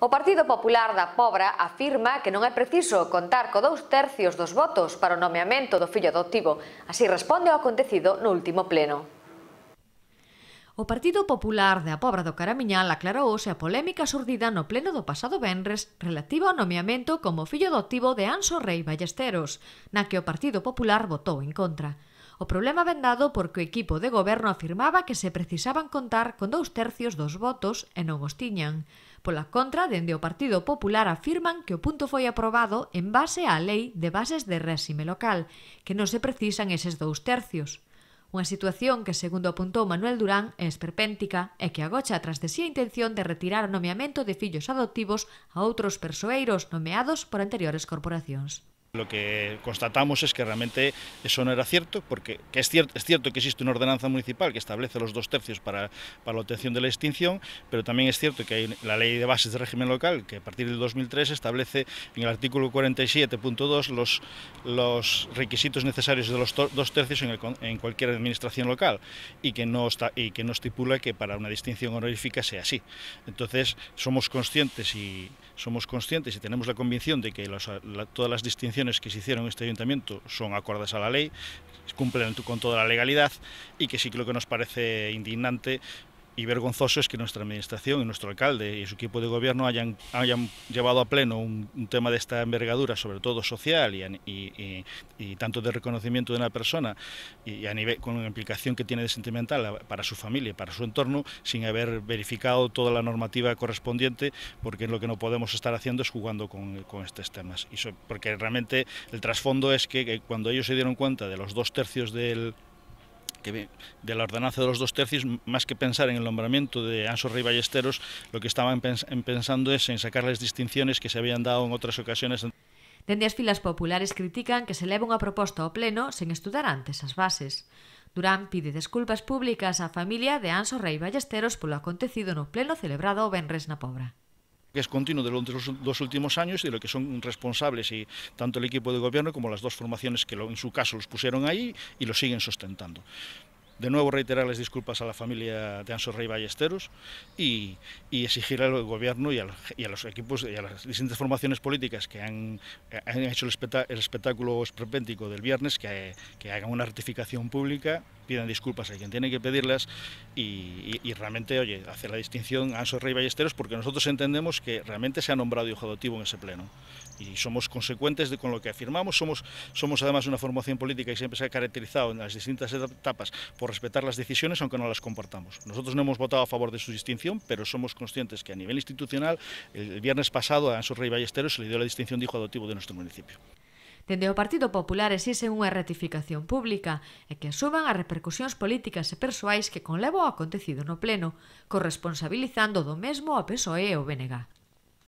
O Partido Popular da Pobra afirma que non é preciso contar co dous tercios dos votos para o nomeamento do fillo adoptivo. Así responde ao acontecido no último pleno. O Partido Popular de a Pobra do Caramiñal aclarouse a polémica surdida no pleno do pasado venres relativa ao nomeamento como fillo adoptivo de Anso Rei Ballesteros, na que o Partido Popular votou en contra. O problema vendado porque o equipo de goberno afirmaba que se precisaban contar con dous tercios dos votos e non os tiñan. Pola contra, dende o Partido Popular afirman que o punto foi aprobado en base á Lei de Bases de Résime Local, que non se precisan eses dous tercios. Unha situación que, segundo apuntou Manuel Durán, é esperpéntica e que agocha tras de si a intención de retirar o nomeamento de fillos adoptivos a outros persoeiros nomeados por anteriores corporacións. Lo que constatamos es que realmente eso no era cierto, porque que es, cierto, es cierto que existe una ordenanza municipal que establece los dos tercios para, para la obtención de la extinción, pero también es cierto que hay la ley de bases de régimen local, que a partir del 2003 establece en el artículo 47.2 los, los requisitos necesarios de los dos tercios en, el, en, cualquier administración local y que, no está, y que no estipula que para una distinción honorífica sea así. Entonces, somos conscientes y, somos conscientes y tenemos la convicción de que todas las distinciones que se hicieron en este ayuntamiento son acordes a la ley, cumplen con toda la legalidad y que sí creo que nos parece indignante y vergonzoso es que nuestra administración y nuestro alcalde y su equipo de gobierno hayan, hayan llevado a pleno un, tema de esta envergadura, sobre todo social y, tanto de reconocimiento de una persona y, a nivel con una implicación que tiene de sentimental para su familia y para su entorno, sin haber verificado toda la normativa correspondiente, porque lo que no podemos estar haciendo es jugando con, estos temas. Y porque realmente el trasfondo es que cuando ellos se dieron cuenta de los dos tercios del que de la ordenanza de los dos tercios, más que pensar en el nombramiento de Anso Rey Ballesteros, lo que estaban pensando es en sacar las distinciones que se habían dado en otras ocasiones. Dende as filas populares critican que se leva unha proposta ao pleno sen estudar antes as bases. Durán pide desculpas públicas á familia de Anso Rei Ballesteros polo acontecido no pleno celebrado o Benres na Pobra. que es continuo de los dos últimos años y de lo que son responsables y tanto el equipo de gobierno como las dos formaciones que en su caso los pusieron ahí y lo siguen sustentando. De nuevo reiterar las disculpas a la familia de Anso Rey Ballesteros y, exigir al gobierno y a, los equipos y a las distintas formaciones políticas que han, hecho el, espectáculo esperpéntico del viernes que, hagan una ratificación pública pidan disculpas a quien tiene que pedirlas y, realmente, oye, hacer la distinción a Anso Rey Ballesteros porque nosotros entendemos que realmente se ha nombrado hijo adoptivo en ese pleno y somos consecuentes de, con lo que afirmamos, somos, somos además una formación política y siempre se ha caracterizado en las distintas etapas por respetar las decisiones aunque no las compartamos. Nosotros no hemos votado a favor de su distinción, pero somos conscientes que a nivel institucional, el, viernes pasado a Anso Rey Ballesteros se le dio la distinción de hijo adoptivo de nuestro municipio. Dende o Partido Popular exixen unha ratificación pública e que asuman as repercusións políticas e persoais que conlevo o acontecido no Pleno, corresponsabilizando do mesmo a PSOE e o BNG.